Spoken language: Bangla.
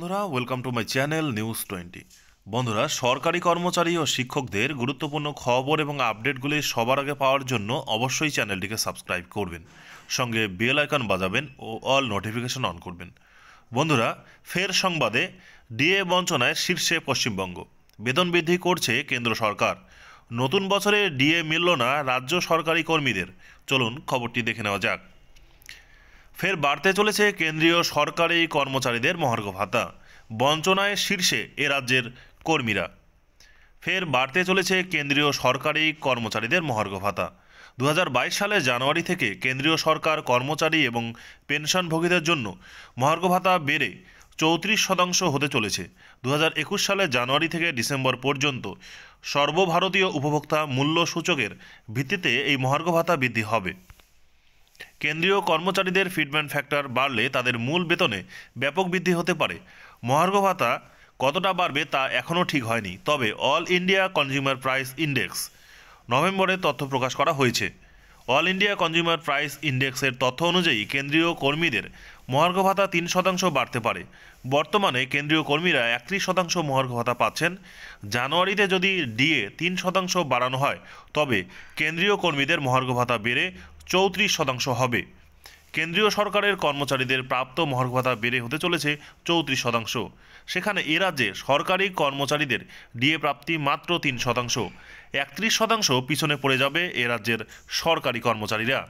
বন্ধুরা welcome to my channel news twenty বন্ধুরা সরকারি কর্মচারী ও শিক্ষকদের গুরুত্বপূর্ণ খবর এবং আপডেটগুলি সবার আগে পাওয়ার জন্য অবশ্যই চ্যানেলটিকে সাবস্ক্রাইব করবেন সঙ্গে বেল আইকন বাজাবেন ও অল নোটিফিকেশন অন করবেন বন্ধুরা ফের সংবাদে ডিএ বঞ্চনায় শীর্ষে পশ্চিমবঙ্গ বেতন বৃদ্ধি করছে কেন্দ্র সরকার নতুন বছরে ডিএ মিলল না রাজ্য সরকারি কর্মীদের চলুন খবরটি দেখে নেওয়া যাক ফের বাড়তে চলেছে কেন্দ্রীয় সরকারি কর্মচারীদের মহার্ঘ ভাতা বঞ্চনায় শীর্ষে এ রাজ্যের কর্মীরা ফের বাড়তে চলেছে কেন্দ্রীয় সরকারি কর্মচারীদের মহার্ঘ ভাতা দু সালের জানুয়ারি থেকে কেন্দ্রীয় সরকার কর্মচারী এবং পেনশনভোগীদের জন্য মহার্ঘ ভাতা বেড়ে চৌত্রিশ শতাংশ হতে চলেছে দু সালের জানুয়ারি থেকে ডিসেম্বর পর্যন্ত সর্বভারতীয় উপভোক্তা মূল্য সূচকের ভিত্তিতে এই মহার্ঘ ভাতা বৃদ্ধি হবে কেন্দ্রীয় কর্মচারীদের ফিটমেন্ট ফ্যাক্টর বাড়লে তাদের মূল বেতনে ব্যাপক বৃদ্ধি হতে পারে মহার্ঘ ভাতা কতটা বাড়বে তা এখনও ঠিক হয়নি তবে all India consumer price index নভেম্বরে তথ্য প্রকাশ করা হয়েছে অল ইন্ডিয়া কনজিউমার প্রাইস ইন্ডেক্সের তথ্য অনুযায়ী কেন্দ্রীয় কর্মীদের মহার্ঘ ভাতা তিন শতাংশ বাড়তে পারে বর্তমানে কেন্দ্রীয় কর্মীরা একত্রিশ শতাংশ মহার্ঘ ভাতা পাচ্ছেন জানুয়ারিতে যদি ডিএ তিন শতাংশ বাড়ানো হয় তবে কেন্দ্রীয় কর্মীদের মহার্ঘ ভাতা বেড়ে চৌত্রিশ শতাংশ হবে কেন্দ্রীয় সরকারের কর্মচারীদের প্রাপ্ত মহর্ঘতা বেড়ে হতে চলেছে চৌত্রিশ শতাংশ সেখানে এ রাজ্যে সরকারি কর্মচারীদের ডিএ প্রাপ্তি মাত্র তিন শতাংশ একত্রিশ শতাংশ পিছনে পড়ে যাবে এ রাজ্যের সরকারি কর্মচারীরা